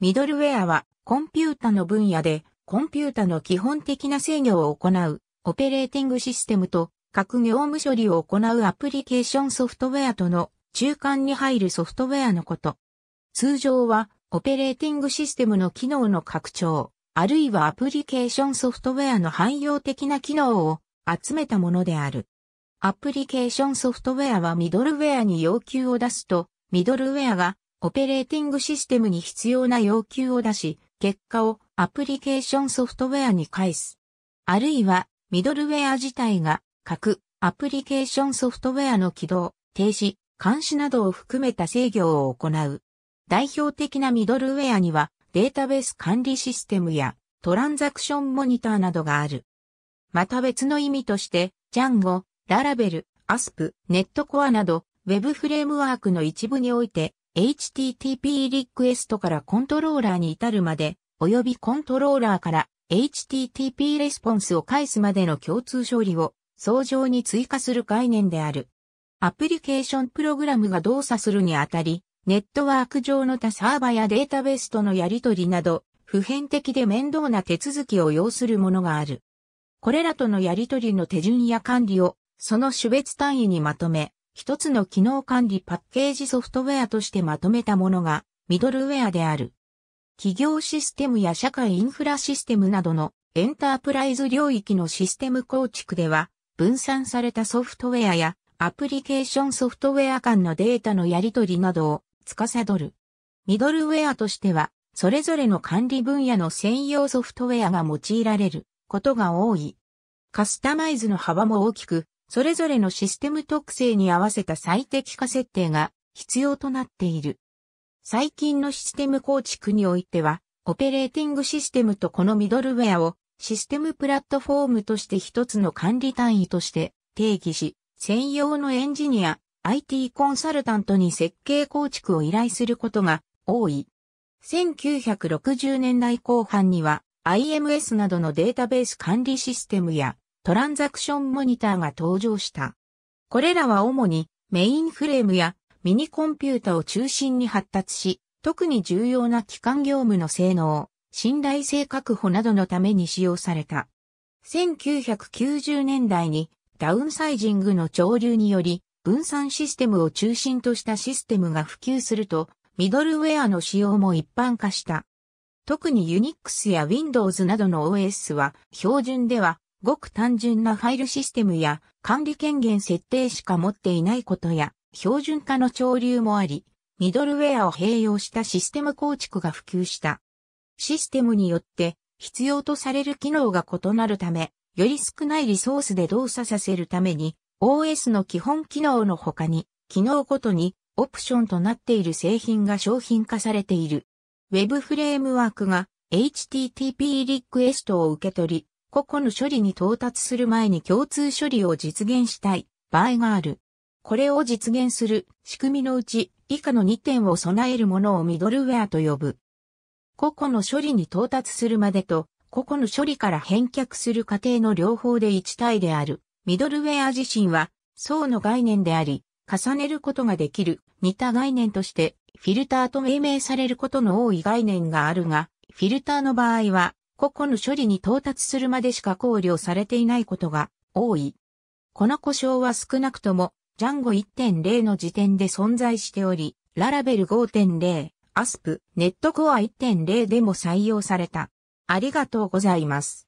ミドルウェアはコンピュータの分野でコンピュータの基本的な制御を行うオペレーティングシステムと各業務処理を行うアプリケーションソフトウェアとの中間に入るソフトウェアのこと。通常はオペレーティングシステムの機能の拡張、あるいはアプリケーションソフトウェアの汎用的な機能を集めたものである。アプリケーションソフトウェアはミドルウェアに要求を出すと、ミドルウェアがオペレーティングシステムに必要な要求を出し、結果をアプリケーションソフトウェアに返す。あるいは、ミドルウェア自体が、各アプリケーションソフトウェアの起動、停止、監視などを含めた制御を行う。代表的なミドルウェアには、データベース管理システムや、トランザクションモニターなどがある。また別の意味として、ジャンゴ、ララベル、アスプ、ネットコアなど、Web フレームワークの一部において、HTTP リクエストからコントローラーに至るまで、及びコントローラーから HTTP レスポンスを返すまでの共通処理を相乗に追加する概念である。アプリケーションプログラムが動作するにあたり、ネットワーク上の他サーバやデータベースとのやり取りなど、普遍的で面倒な手続きを要するものがある。これらとのやり取りの手順や管理を、その種別単位にまとめ、一つの機能管理パッケージソフトウェアとしてまとめたものがミドルウェアである。企業システムや社会インフラシステムなどのエンタープライズ領域のシステム構築では分散されたソフトウェアやアプリケーションソフトウェア間のデータのやり取りなどを司る。ミドルウェアとしてはそれぞれの管理分野の専用ソフトウェアが用いられることが多い。カスタマイズの幅も大きく、それぞれのシステム特性に合わせた最適化設定が必要となっている。最近のシステム構築においては、オペレーティングシステムとこのミドルウェアをシステムプラットフォームとして一つの管理単位として定義し、専用のエンジニア、IT コンサルタントに設計構築を依頼することが多い。1960年代後半には IMS などのデータベース管理システムやトランザクションモニターが登場した。これらは主にメインフレームやミニコンピュータを中心に発達し、特に重要な機関業務の性能、信頼性確保などのために使用された。1990年代にダウンサイジングの潮流により分散システムを中心としたシステムが普及するとミドルウェアの使用も一般化した。特にユニックスや Windows などの OS は標準ではごく単純なファイルシステムや管理権限設定しか持っていないことや標準化の潮流もあり、ミドルウェアを併用したシステム構築が普及した。システムによって必要とされる機能が異なるため、より少ないリソースで動作させるために、OS の基本機能の他に、機能ごとにオプションとなっている製品が商品化されている。Web フレームワークが HTTP リクエストを受け取り、個々の処理に到達する前に共通処理を実現したい場合がある。これを実現する仕組みのうち以下の2点を備えるものをミドルウェアと呼ぶ。個々の処理に到達するまでと個々の処理から返却する過程の両方で一体である。ミドルウェア自身は層の概念であり、重ねることができる似た概念としてフィルターと命名されることの多い概念があるが、フィルターの場合は個々の処理に到達するまでしか考慮されていないことが多い。この故障は少なくとも、ジャンゴ1.0の時点で存在しており、ララベル5.0、アスプ、ネットコア1.0でも採用された。ありがとうございます。